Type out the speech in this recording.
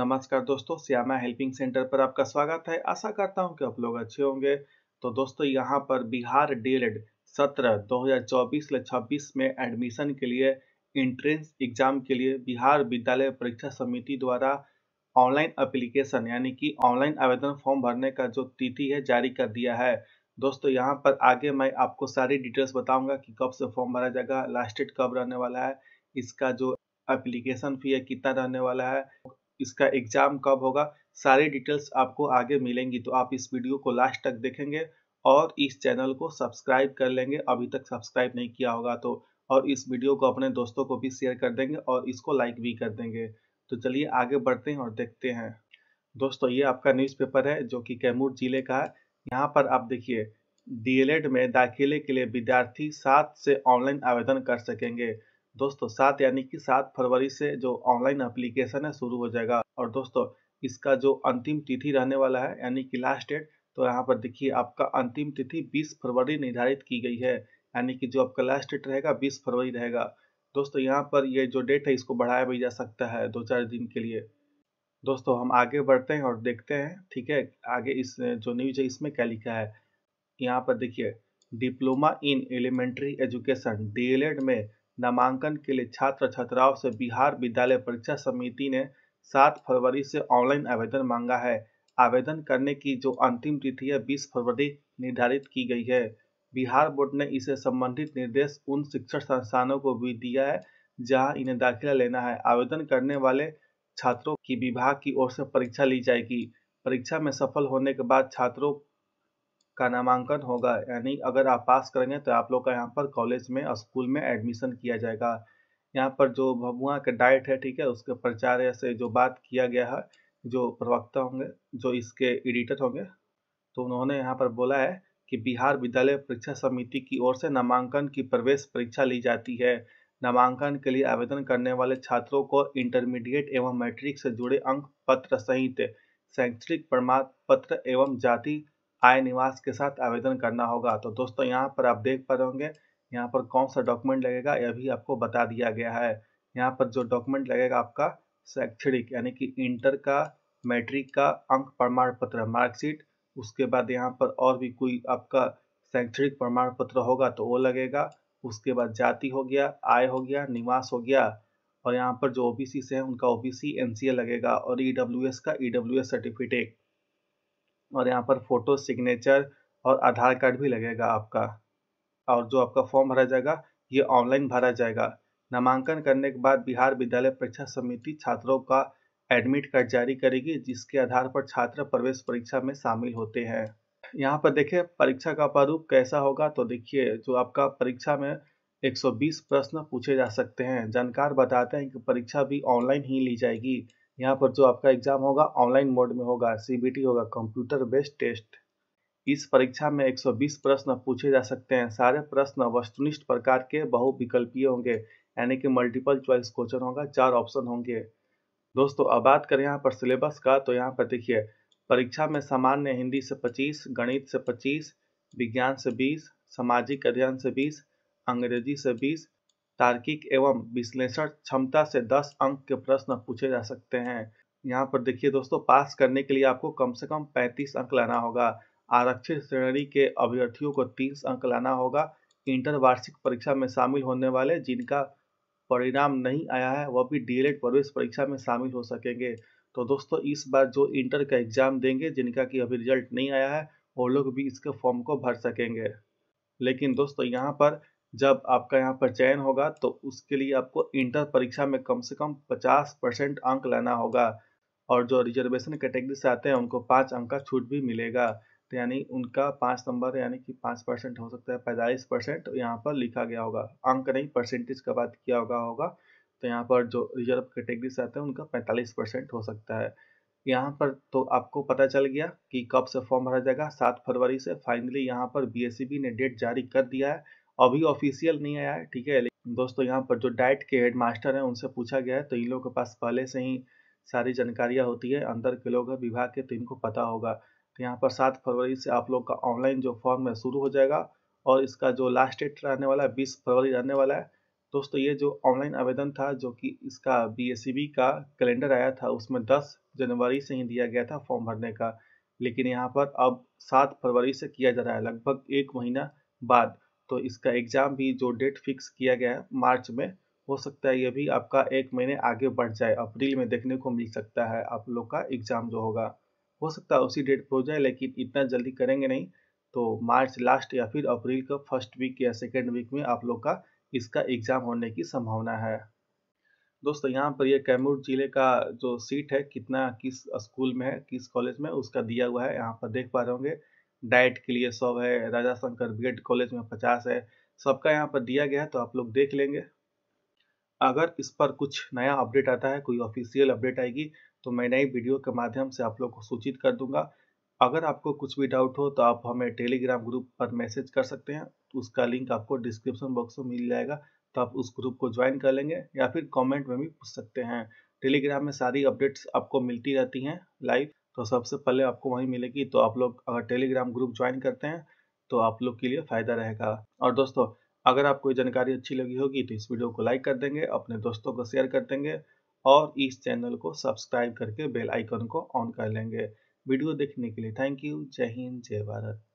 नमस्कार दोस्तों Shyama helping centre पर आपका स्वागत है आशा करता हूं कि आप लोग अच्छे होंगे तो दोस्तों यहां पर बिहार डीएलएड सत्रह दो हजार चौबीस छब्बीस में एडमिशन के लिए इंट्रेंस एग्जाम के लिए बिहार विद्यालय परीक्षा समिति द्वारा ऑनलाइन अप्लीकेशन यानी कि ऑनलाइन आवेदन फॉर्म भरने का जो तिथि है जारी कर दिया है दोस्तों यहाँ पर आगे मैं आपको सारी डिटेल्स बताऊंगा कि कब से फॉर्म भरा जाएगा लास्ट डेट कब रहने वाला है इसका जो एप्लीकेशन फी है कितना रहने वाला है इसका एग्जाम कब होगा सारी डिटेल्स आपको आगे मिलेंगी तो आप इस वीडियो को लास्ट तक देखेंगे और इस चैनल को सब्सक्राइब कर लेंगे अभी तक सब्सक्राइब नहीं किया होगा तो और इस वीडियो को अपने दोस्तों को भी शेयर कर देंगे और इसको लाइक भी कर देंगे तो चलिए आगे बढ़ते हैं और देखते हैं दोस्तों ये आपका न्यूज़पेपर है जो कि कैमूर जिले का है यहाँ पर आप देखिए डीएलएड में दाखिले के लिए विद्यार्थी सात से ऑनलाइन आवेदन कर सकेंगे दोस्तों सात यानी कि सात फरवरी से जो ऑनलाइन एप्लीकेशन है शुरू हो जाएगा और दोस्तों इसका जो अंतिम तिथि रहने वाला है यानी कि लास्ट डेट तो यहाँ पर देखिए आपका अंतिम तिथि 20 फरवरी निर्धारित की गई है यानी कि जो आपका लास्ट डेट रहेगा 20 फरवरी रहेगा दोस्तों यहाँ पर ये जो डेट है इसको बढ़ाया भी जा सकता है दो चार दिन के लिए दोस्तों हम आगे बढ़ते हैं और देखते हैं ठीक है आगे इस जो न्यूज है इसमें क्या लिखा है यहाँ पर देखिए diploma in elementary education D में नामांकन के लिए छात्र छात्राओं से बिहार विद्यालय परीक्षा समिति ने सात फरवरी से ऑनलाइन आवेदन मांगा है आवेदन करने की जो अंतिम तिथि है बीस फरवरी निर्धारित की गई है बिहार बोर्ड ने इसे संबंधित निर्देश उन शिक्षण संस्थानों को भी दिया है जहां इन्हें दाखिला लेना है आवेदन करने वाले छात्रों की विभाग की ओर से परीक्षा ली जाएगी परीक्षा में सफल होने के बाद छात्रों का नामांकन होगा यानी अगर आप पास करेंगे तो आप लोग का यहाँ पर कॉलेज में स्कूल में एडमिशन किया जाएगा यहाँ पर जो भगवान के डाइट है ठीक है उसके प्रचार से जो बात किया गया है जो प्रवक्ता होंगे जो इसके एडिटर होंगे तो उन्होंने यहाँ पर बोला है कि बिहार विद्यालय परीक्षा समिति की ओर से नामांकन की प्रवेश परीक्षा ली जाती है नामांकन के लिए आवेदन करने वाले छात्रों को इंटरमीडिएट एवं मैट्रिक से जुड़े अंक पत्र सहित शैक्षणिक प्रमाण पत्र एवं जाति आय निवास के साथ आवेदन करना होगा तो दोस्तों यहाँ पर आप देख पा रहे होंगे यहाँ पर कौन सा डॉक्यूमेंट लगेगा यह भी आपको बता दिया गया है यहाँ पर जो डॉक्यूमेंट लगेगा आपका शैक्षणिक यानी कि इंटर का मैट्रिक का अंक प्रमाण पत्र मार्कशीट उसके बाद यहाँ पर और भी कोई आपका शैक्षणिक प्रमाण पत्र होगा तो वो लगेगा उसके बाद जाति हो गया आय हो गया निवास हो गया और यहाँ पर जो ओ से हैं उनका ओ बी लगेगा और ई e का ई e सर्टिफिकेट और यहाँ पर फ़ोटो सिग्नेचर और आधार कार्ड भी लगेगा आपका और जो आपका फॉर्म भरा जाएगा ये ऑनलाइन भरा जाएगा नामांकन करने के बाद बिहार विद्यालय परीक्षा समिति छात्रों का एडमिट कार्ड जारी करेगी जिसके आधार पर छात्र प्रवेश परीक्षा में शामिल होते हैं यहाँ पर देखें परीक्षा का प्रारूप कैसा होगा तो देखिए जो आपका परीक्षा में 120 प्रश्न पूछे जा सकते हैं जानकार बताते हैं कि परीक्षा भी ऑनलाइन ही ली जाएगी यहाँ पर जो आपका एग्ज़ाम होगा ऑनलाइन मोड में होगा सीबीटी होगा कंप्यूटर बेस्ड टेस्ट इस परीक्षा में 120 प्रश्न पूछे जा सकते हैं सारे प्रश्न वस्तुनिष्ठ प्रकार के बहुविकल्पीय होंगे यानी कि मल्टीपल चॉइस क्वेश्चन होगा चार ऑप्शन होंगे दोस्तों अब बात करें यहाँ पर सिलेबस का तो यहाँ पर देखिए परीक्षा में सामान्य हिंदी से 25 गणित से 25 विज्ञान से 20 सामाजिक अध्ययन से 20 अंग्रेजी से बीस तार्किक एवं विश्लेषण क्षमता से 10 अंक के प्रश्न पूछे जा सकते हैं यहाँ पर देखिए दोस्तों पास करने के लिए आपको कम से कम 35 अंक लाना होगा आरक्षित श्रेणी के अभ्यर्थियों को 30 अंक लाना होगा इंटर वार्षिक परीक्षा में शामिल होने वाले जिनका परिणाम नहीं आया है वह भी डी प्रवेश परीक्षा में शामिल हो सकेंगे तो दोस्तों इस बार जो इंटर का एग्ज़ाम देंगे जिनका कि अभी रिजल्ट नहीं आया है वो लोग भी इसके फॉर्म को भर सकेंगे लेकिन दोस्तों यहाँ पर जब आपका यहाँ पर चयन होगा तो उसके लिए आपको इंटर परीक्षा में कम से कम 50 परसेंट अंक लाना होगा और जो रिजर्वेशन कैटेगरी से आते हैं उनको पाँच अंक का छूट भी मिलेगा तो यानी उनका पाँच नंबर यानी कि पाँच परसेंट हो सकता है पैंतालीस परसेंट यहाँ पर लिखा गया होगा अंक नहीं परसेंटेज का बात किया होगा होगा तो यहाँ पर जो रिजर्व कैटेगरी से आते हैं उनका पैंतालीस परसेंट हो सकता है यहाँ पर तो आपको पता चल गया कि कब से फॉर्म भरा जाएगा सात फरवरी से फाइनली यहाँ पर बी e ने डेट जारी कर दिया है अभी ऑफिशियल नहीं आया है ठीक है लेकिन दोस्तों यहाँ पर जो डाइट के हेड मास्टर हैं उनसे पूछा गया है तो इन लोगों के पास पहले से ही सारी जानकारियाँ होती है अंदर के लोग हैं विभाग के तो इनको पता होगा तो यहाँ पर सात फरवरी से आप लोग का ऑनलाइन जो फॉर्म है शुरू हो जाएगा और इसका जो लास्ट डेट रहने वाला है बीस फरवरी रहने वाला है दोस्तों ये जो ऑनलाइन आवेदन था जो कि इसका बी e का कैलेंडर आया था उसमें दस जनवरी से ही दिया गया था फॉर्म भरने का लेकिन यहाँ पर अब सात फरवरी से किया जा रहा है लगभग एक महीना बाद तो इसका एग्ज़ाम भी जो डेट फिक्स किया गया है मार्च में हो सकता है ये भी आपका एक महीने आगे बढ़ जाए अप्रैल में देखने को मिल सकता है आप लोग का एग्ज़ाम जो होगा हो सकता है उसी डेट पर हो जाए लेकिन इतना जल्दी करेंगे नहीं तो मार्च लास्ट या फिर अप्रैल का फर्स्ट वीक या सेकेंड वीक में आप लोग का इसका एग्ज़ाम होने की संभावना है दोस्तों यहाँ पर ये कैमूर जिले का जो सीट है कितना किस स्कूल में है किस कॉलेज में उसका दिया हुआ है यहाँ पर देख पा रहे होंगे डाइट के लिए सब है राजा शंकर बी कॉलेज में पचास है सबका यहाँ पर दिया गया है तो आप लोग देख लेंगे अगर इस पर कुछ नया अपडेट आता है कोई ऑफिशियल अपडेट आएगी तो मैं नई वीडियो के माध्यम से आप लोग को सूचित कर दूंगा अगर आपको कुछ भी डाउट हो तो आप हमें टेलीग्राम ग्रुप पर मैसेज कर सकते हैं तो उसका लिंक आपको डिस्क्रिप्शन बॉक्स में मिल जाएगा तो आप उस ग्रुप को ज्वाइन कर लेंगे या फिर कमेंट में भी पूछ सकते हैं टेलीग्राम में सारी अपडेट्स आपको मिलती रहती हैं लाइव तो सबसे पहले आपको वहीं मिलेगी तो आप लोग अगर टेलीग्राम ग्रुप ज्वाइन करते हैं तो आप लोग के लिए फ़ायदा रहेगा और दोस्तों अगर आपको ये जानकारी अच्छी लगी होगी तो इस वीडियो को लाइक कर देंगे अपने दोस्तों को शेयर कर देंगे और इस चैनल को सब्सक्राइब करके बेल आइकन को ऑन कर लेंगे वीडियो देखने के लिए थैंक यू जय हिंद जय भारत